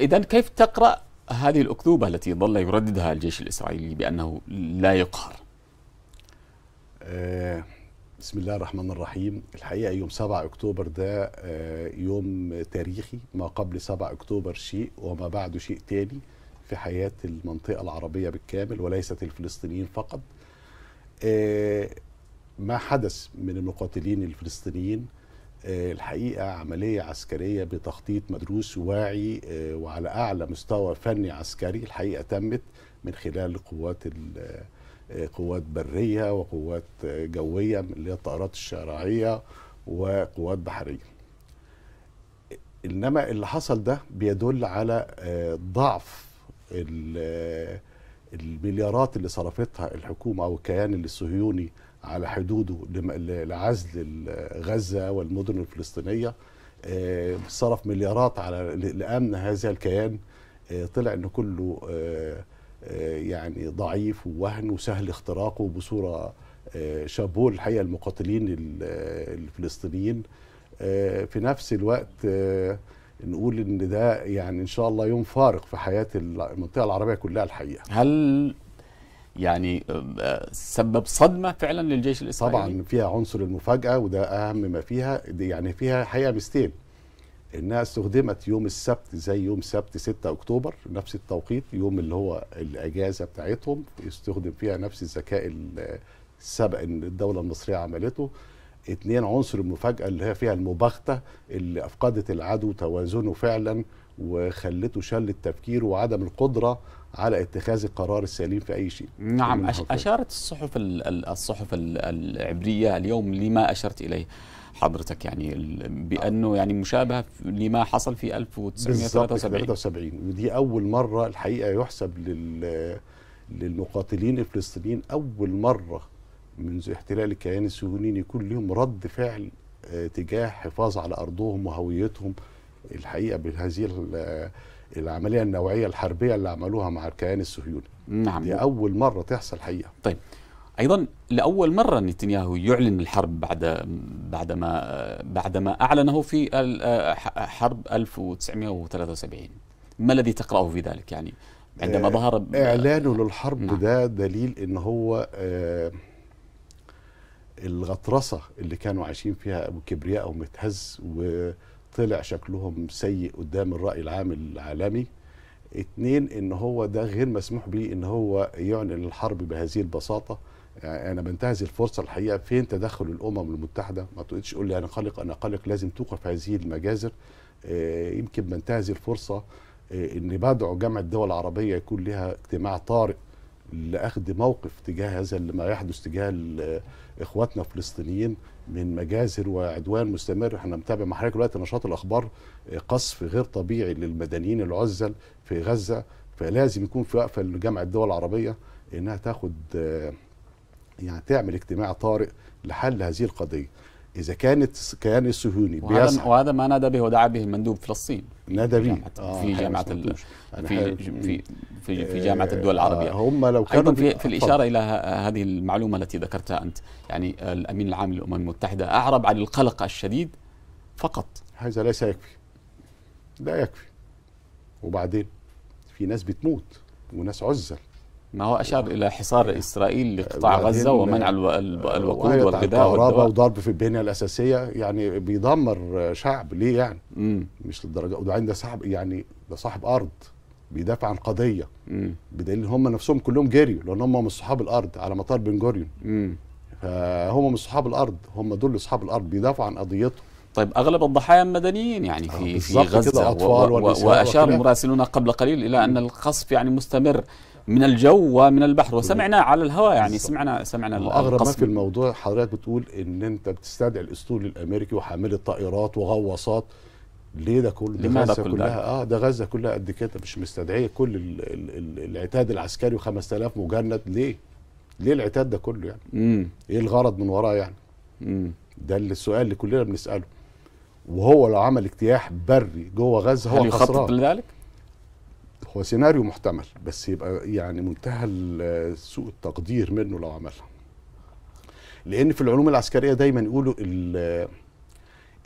إذا كيف تقرأ هذه الأكذوبة التي ظل يرددها الجيش الإسرائيلي بأنه لا يقهر آه، بسم الله الرحمن الرحيم الحقيقة يوم 7 أكتوبر ده آه، يوم تاريخي ما قبل 7 أكتوبر شيء وما بعده شيء تاني في حياة المنطقة العربية بالكامل وليست الفلسطينيين فقط آه، ما حدث من المقاتلين الفلسطينيين الحقيقه عمليه عسكريه بتخطيط مدروس واعي آه، وعلى اعلى مستوى فني عسكري الحقيقه تمت من خلال قوات آه، قوات بريه وقوات آه، جويه اللي هي الطائرات الشرعيه وقوات بحريه. انما اللي حصل ده بيدل على ضعف المليارات اللي صرفتها الحكومه او الكيان الصهيوني على حدوده لعزل غزة والمدن الفلسطينية آه، صرف مليارات على لأمن هذا الكيان آه، طلع أنه كله آه، يعني ضعيف ووهن وسهل اختراقه بصورة شابوه الحقيقة المقاتلين الفلسطينيين في نفس الوقت نقول ان ده يعني ان شاء الله يوم فارق في حياه المنطقه العربيه كلها الحقيقه هل يعني آه، آه، سبب صدمه فعلا للجيش الاسرائيلي طبعا فيها عنصر المفاجاه وده اهم ما فيها يعني فيها حقيقه ميزتين انها استخدمت يوم السبت زي يوم سبت 6 اكتوبر نفس التوقيت يوم اللي هو الاجازه بتاعتهم استخدم فيها نفس الذكاء السبق ان الدوله المصريه عملته اتنين عنصر المفاجأة اللي هي فيها المباختة اللي أفقدت العدو توازنه فعلا وخلته شل التفكير وعدم القدرة على اتخاذ القرار السليم في أي شيء نعم أشارت الصحف الصحف العبرية اليوم لما أشرت إليه حضرتك يعني بانه يعني مشابهه لما حصل في 1973 ودي اول مره الحقيقه يحسب لل للمقاتلين الفلسطينيين اول مره منذ احتلال الكيان الصهيوني يكون لهم رد فعل آه، تجاه حفاظ على ارضهم وهويتهم الحقيقه بهذه آه، العمليه النوعيه الحربيه اللي عملوها مع الكيان الصهيوني نعم دي اول مره تحصل حقيقه طيب ايضا لاول مره نتنياهو يعلن الحرب بعد بعد ما بعد ما اعلنه في آه، حرب 1973 ما الذي تقراه في ذلك يعني عندما ظهر اعلانه للحرب نعم. ده دليل ان هو آه الغطرسه اللي كانوا عايشين فيها وكبرياء ومتهز وطلع شكلهم سيء قدام الراي العام العالمي اتنين ان هو ده غير مسموح به ان هو يعلن الحرب بهذه البساطه يعني انا بنتهز الفرصه الحقيقه فين تدخل الامم المتحده ما تقولش تقول لي انا قلق انا قلق لازم توقف هذه المجازر آه، يمكن بنتهز الفرصه آه، ان بدعو جامعه الدول العربيه يكون لها اجتماع طارئ لاخذ موقف تجاه هذا ما يحدث تجاه اخواتنا الفلسطينيين من مجازر وعدوان مستمر احنا متابع مع حضرتك دلوقتي نشاط الاخبار آه، قصف غير طبيعي للمدنيين العزل في غزه فلازم يكون في وقفه لجامعه الدول العربيه انها تاخد آه، يعني تعمل اجتماع طارئ لحل هذه القضيه اذا كانت كيان الصهيوني وهذا, وهذا ما نادى به ودعا به المندوب فلسطين نادى به آه في جامعه في في في, في آه، جامعه الدول العربيه آه هم لو كانوا ايضا في, في الاشاره الى هذه المعلومه التي ذكرتها انت يعني آه، الامين العام للامم المتحده اعرب عن القلق الشديد فقط هذا ليس يكفي لا يكفي وبعدين في ناس بتموت وناس عزل ما هو اشار الى حصار إيه. اسرائيل لقطاع غزه ومنع آه، الوقود والغذاء والدواء وضرب في البنيه الاساسيه يعني بيدمر شعب ليه يعني مم. مش للدرجه وده عنده صاحب يعني ده صاحب ارض بيدافع عن قضيه بدليل ان هم نفسهم كلهم جريوا لان هم من صحاب الارض على مطار بن جوريون فهم من صحاب الارض هم دول اصحاب الارض بيدافعوا عن قضيتهم طيب اغلب الضحايا مدنيين يعني في آه، في غزه و... و... واشار مراسلونا قبل قليل الى ان القصف يعني مستمر من الجو ومن البحر وسمعنا على الهواء يعني سمعنا سمعنا اغرب ما في الموضوع حضرتك بتقول ان انت بتستدعي الاسطول الامريكي وحامل الطائرات وغواصات ليه ده كله ده غزه كلها, ده؟ اه ده غزه كلها قد كده مش مستدعيه كل الـ الـ العتاد العسكري و5000 مجند ليه ليه العتاد ده كله يعني مم. ايه الغرض من وراه يعني مم. ده السؤال اللي كلنا بنساله وهو لو عمل اجتياح بري جوه غزه هو هل يخطط لذلك هو سيناريو محتمل بس يبقى يعني منتهى سوء التقدير منه لو عملها لان في العلوم العسكريه دايما يقولوا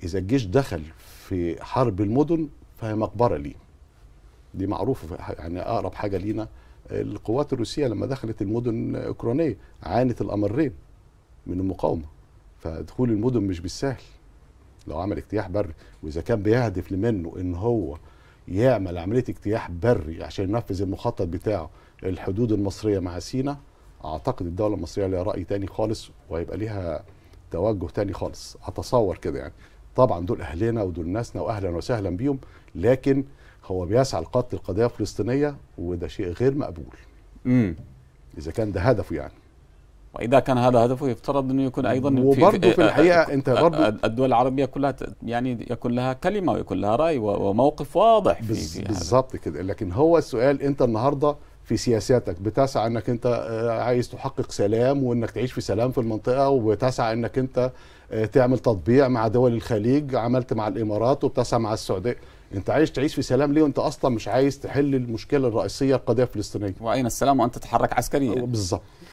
اذا الجيش دخل في حرب المدن فهي مقبره ليه دي معروفه يعني اقرب حاجه لينا القوات الروسيه لما دخلت المدن الاوكرانيه عانت الامرين من المقاومه فدخول المدن مش بالسهل لو عمل اجتياح بري واذا كان بيهدف لمنه ان هو يعمل عمليه اجتياح بري عشان ينفذ المخطط بتاعه الحدود المصريه مع سينا اعتقد الدوله المصريه لها راي تاني خالص وهيبقى ليها توجه تاني خالص اتصور كده يعني طبعا دول اهلنا ودول ناسنا واهلا وسهلا بيهم لكن هو بيسعى لقتل القضيه الفلسطينيه وده شيء غير مقبول امم اذا كان ده هدفه يعني واذا كان هذا هدفه يفترض انه يكون ايضا وبرضه في, في الحقيقه انت برضه الدول العربيه كلها يعني يكون لها كلمه ويكون لها راي وموقف واضح في, في بالظبط كده لكن هو السؤال انت النهارده في سياساتك بتسعى انك انت آه، عايز تحقق سلام وانك تعيش في سلام في المنطقه وبتسعى انك انت آه، تعمل تطبيع مع دول الخليج عملت مع الامارات وبتسعى مع السعوديه انت عايز تعيش في سلام ليه وانت اصلا مش عايز تحل المشكله الرئيسيه القضيه الفلسطينيه واين السلام وانت تتحرك عسكريا بالظبط